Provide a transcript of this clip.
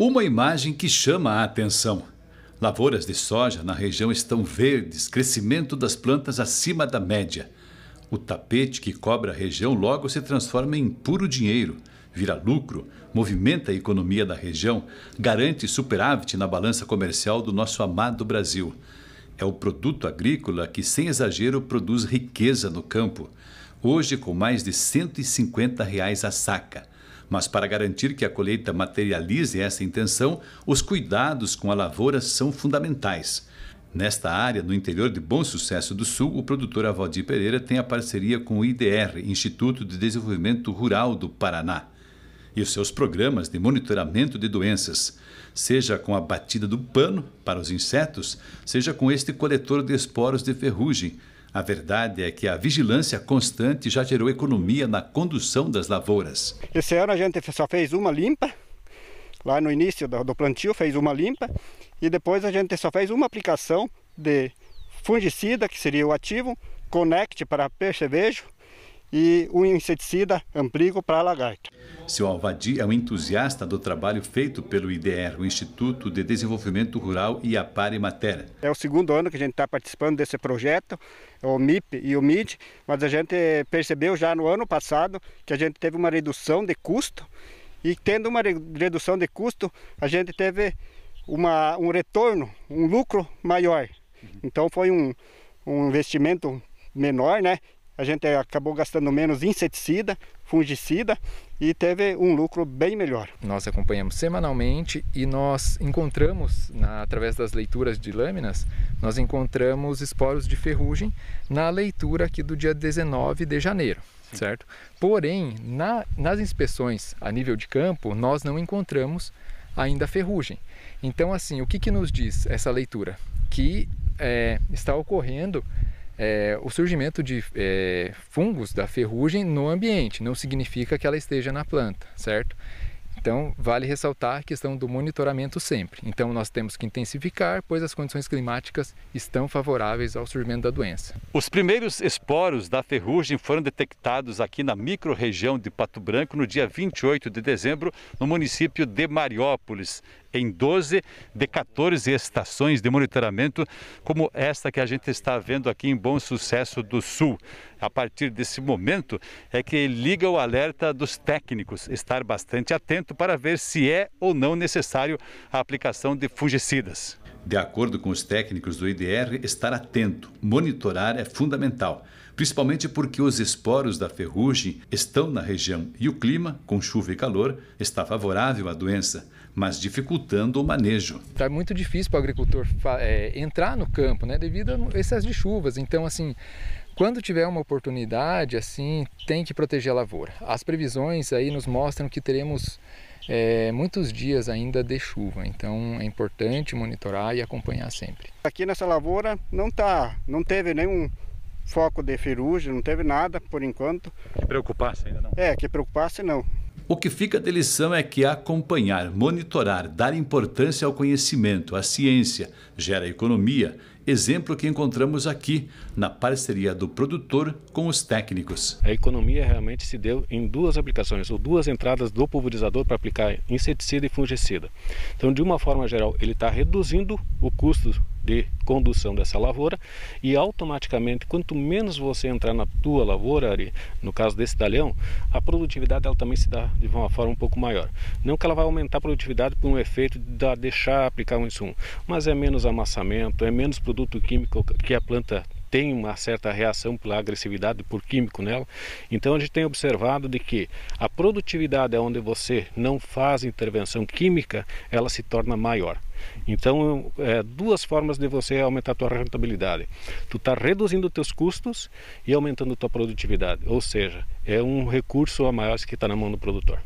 Uma imagem que chama a atenção. Lavouras de soja na região estão verdes, crescimento das plantas acima da média. O tapete que cobre a região logo se transforma em puro dinheiro, vira lucro, movimenta a economia da região, garante superávit na balança comercial do nosso amado Brasil. É o produto agrícola que, sem exagero, produz riqueza no campo. Hoje, com mais de R$ 150 reais a saca. Mas para garantir que a colheita materialize essa intenção, os cuidados com a lavoura são fundamentais. Nesta área, no interior de Bom Sucesso do Sul, o produtor Avaldir Pereira tem a parceria com o IDR, Instituto de Desenvolvimento Rural do Paraná, e os seus programas de monitoramento de doenças, seja com a batida do pano para os insetos, seja com este coletor de esporos de ferrugem, a verdade é que a vigilância constante já gerou economia na condução das lavouras. Esse ano a gente só fez uma limpa, lá no início do plantio fez uma limpa, e depois a gente só fez uma aplicação de fungicida, que seria o ativo, Connect para percevejo e um inseticida ampligo para a lagarta. Seu Alvadi é um entusiasta do trabalho feito pelo IDR, o Instituto de Desenvolvimento Rural e Apare Matera. É o segundo ano que a gente está participando desse projeto, o MIP e o MID, mas a gente percebeu já no ano passado que a gente teve uma redução de custo e tendo uma redução de custo, a gente teve uma, um retorno, um lucro maior. Uhum. Então foi um, um investimento menor, né? a gente acabou gastando menos inseticida, fungicida e teve um lucro bem melhor. Nós acompanhamos semanalmente e nós encontramos, na, através das leituras de lâminas, nós encontramos esporos de ferrugem na leitura aqui do dia 19 de janeiro, Sim. certo? Porém, na, nas inspeções a nível de campo, nós não encontramos ainda ferrugem. Então, assim, o que, que nos diz essa leitura? Que é, está ocorrendo é, o surgimento de é, fungos da ferrugem no ambiente, não significa que ela esteja na planta, certo? Então, vale ressaltar a questão do monitoramento sempre. Então, nós temos que intensificar, pois as condições climáticas estão favoráveis ao surgimento da doença. Os primeiros esporos da ferrugem foram detectados aqui na microrregião de Pato Branco no dia 28 de dezembro, no município de Mariópolis em 12 de 14 estações de monitoramento, como esta que a gente está vendo aqui em Bom Sucesso do Sul. A partir desse momento é que liga o alerta dos técnicos, estar bastante atento para ver se é ou não necessário a aplicação de fungicidas. De acordo com os técnicos do IDR, estar atento, monitorar é fundamental, principalmente porque os esporos da ferrugem estão na região e o clima, com chuva e calor, está favorável à doença, mas dificultando o manejo. Está muito difícil para o agricultor é, entrar no campo, né, devido ao excesso de chuvas. Então, assim, quando tiver uma oportunidade, assim, tem que proteger a lavoura. As previsões aí nos mostram que teremos é, muitos dias ainda de chuva. Então é importante monitorar e acompanhar sempre. Aqui nessa lavoura não tá, não teve nenhum foco de ferrugem, não teve nada por enquanto. Que preocupasse ainda não? É, que preocupasse não. O que fica de lição é que acompanhar, monitorar, dar importância ao conhecimento, à ciência, gera economia exemplo que encontramos aqui na parceria do produtor com os técnicos. A economia realmente se deu em duas aplicações, ou duas entradas do pulverizador para aplicar inseticida e fungicida. Então, de uma forma geral, ele está reduzindo o custo de condução dessa lavoura e automaticamente quanto menos você entrar na tua lavoura ali, no caso desse talhão, a produtividade ela também se dá de uma forma um pouco maior. Não que ela vai aumentar a produtividade por um efeito de deixar aplicar um insumo, mas é menos amassamento, é menos produto químico que a planta tem uma certa reação pela agressividade por químico nela. Então a gente tem observado de que a produtividade é onde você não faz intervenção química, ela se torna maior. Então, é, duas formas de você aumentar a tua rentabilidade. Tu está reduzindo teus custos e aumentando tua produtividade. Ou seja, é um recurso a mais que está na mão do produtor.